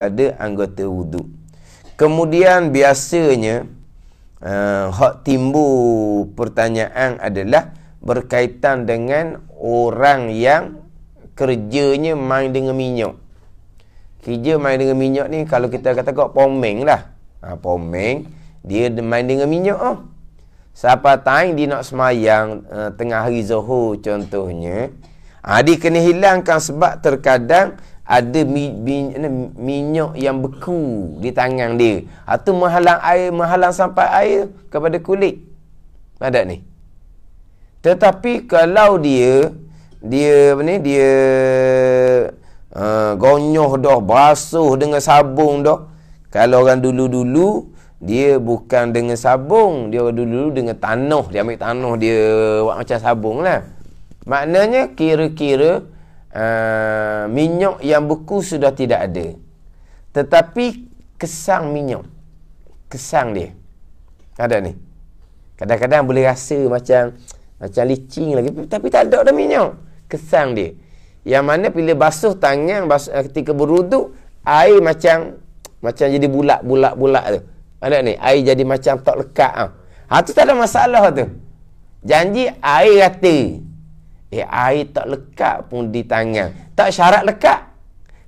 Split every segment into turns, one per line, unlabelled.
Ada anggota wuduk. Kemudian biasanya uh, hak timbul pertanyaan adalah berkaitan dengan orang yang kerjanya main dengan minyak. Kerja main dengan minyak ni kalau kita kata kok pomeng lah. Ha, pomeng, dia main dengan minyak oh. Siapa tahu dia nak semayang uh, tengah hari zuhur contohnya. Ha, dia kena hilangkan sebab terkadang ada mi, mi, minyak yang beku di tangan dia. Atau menghalang air, menghalang sampai air kepada kulit. Ada ni. Tetapi kalau dia dia apa ni dia uh, gonyoh dah basuh dengan sabung dah. Kalau orang dulu-dulu dia bukan dengan sabung, dia orang dulu dengan tanah, dia ambil tanah dia buat macam sabunglah. Maknanya kira-kira uh, minyak yang beku sudah tidak ada. Tetapi kesang minyak. Kesang dia. Ada ni. Kadang-kadang boleh rasa macam macam licin lagi tapi tak ada dah minyak. Kesang dia. Yang mana bila basuh tangan basuh, eh, ketika beruduk air macam macam jadi bulat-bulat-bulat tu. Ada ni, air jadi macam tak lekat ah. Ha tu tak ada masalah tu. Janji air rata. Eh, air tak lekat pun di tangan. Tak syarat lekat.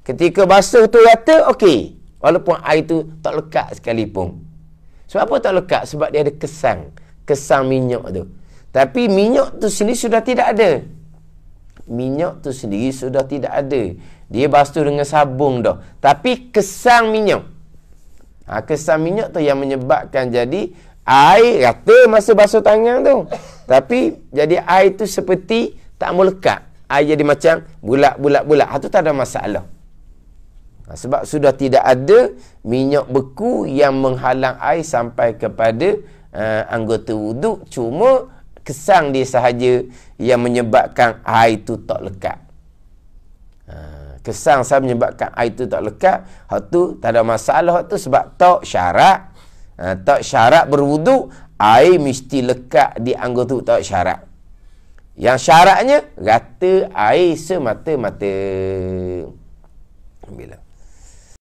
Ketika basuh tu rata, okey. Walaupun air tu tak lekat sekalipun. Sebab apa tak lekat? Sebab dia ada kesan. Kesan minyak tu. Tapi minyak tu sendiri sudah tidak ada. Minyak tu sendiri sudah tidak ada. Dia basuh dengan sabung dah. Tapi kesan minyak. Ha, kesan minyak tu yang menyebabkan jadi air rata masa basuh tangan tu. Tapi jadi air tu seperti tak melekat air dia macam bulat-bulat-bulat itu ha, tak ada masalah ha, sebab sudah tidak ada minyak beku yang menghalang air sampai kepada uh, anggota wuduk cuma kesang dia sahaja yang menyebabkan air itu tak lekat uh, kesang saya menyebabkan air itu tak lekat itu tak ada masalah itu sebab tak syarat uh, tak syarat berwuduk air mesti lekat di anggota tak syarat yang syaratnya rata air semata-mata. Bila.